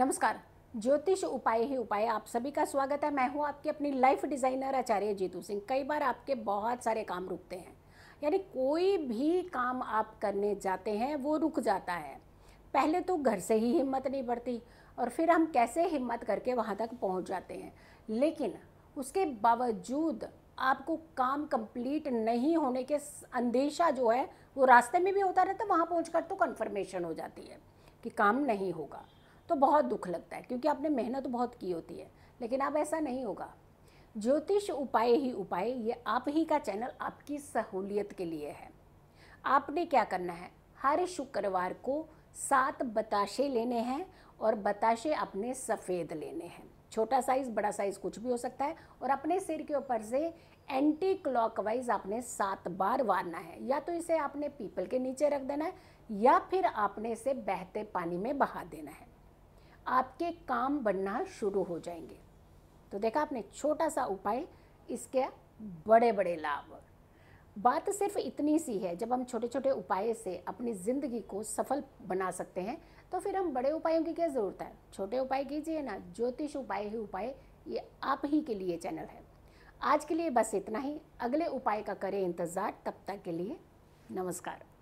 नमस्कार ज्योतिष उपाय ही उपाय आप सभी का स्वागत है मैं हूँ आपकी अपनी लाइफ डिज़ाइनर आचार्य जीतू सिंह कई बार आपके बहुत सारे काम रुकते हैं यानी कोई भी काम आप करने जाते हैं वो रुक जाता है पहले तो घर से ही हिम्मत नहीं बढ़ती और फिर हम कैसे हिम्मत करके वहाँ तक पहुँच जाते हैं लेकिन उसके बावजूद आपको काम कंप्लीट नहीं होने के अंदेशा जो है वो रास्ते में भी होता रहता है वहाँ पहुँच तो कन्फर्मेशन हो जाती है कि काम नहीं होगा तो बहुत दुख लगता है क्योंकि आपने मेहनत तो बहुत की होती है लेकिन अब ऐसा नहीं होगा ज्योतिष उपाय ही उपाय ये आप ही का चैनल आपकी सहूलियत के लिए है आपने क्या करना है हर शुक्रवार को सात बताशे लेने हैं और बताशे अपने सफ़ेद लेने हैं छोटा साइज़ बड़ा साइज़ कुछ भी हो सकता है और अपने सिर के ऊपर से एंटी क्लॉकवाइज आपने सात बार वारना है या तो इसे आपने पीपल के नीचे रख देना है या फिर आपने इसे बहते पानी में बहा देना है आपके काम बनना शुरू हो जाएंगे तो देखा आपने छोटा सा उपाय इसके बड़े बड़े लाभ बात सिर्फ इतनी सी है जब हम छोटे छोटे उपाय से अपनी ज़िंदगी को सफल बना सकते हैं तो फिर हम बड़े उपायों की क्या ज़रूरत है छोटे उपाय कीजिए ना ज्योतिष उपाय ही उपाय ये आप ही के लिए चैनल है आज के लिए बस इतना ही अगले उपाय का करें इंतज़ार तब तक के लिए नमस्कार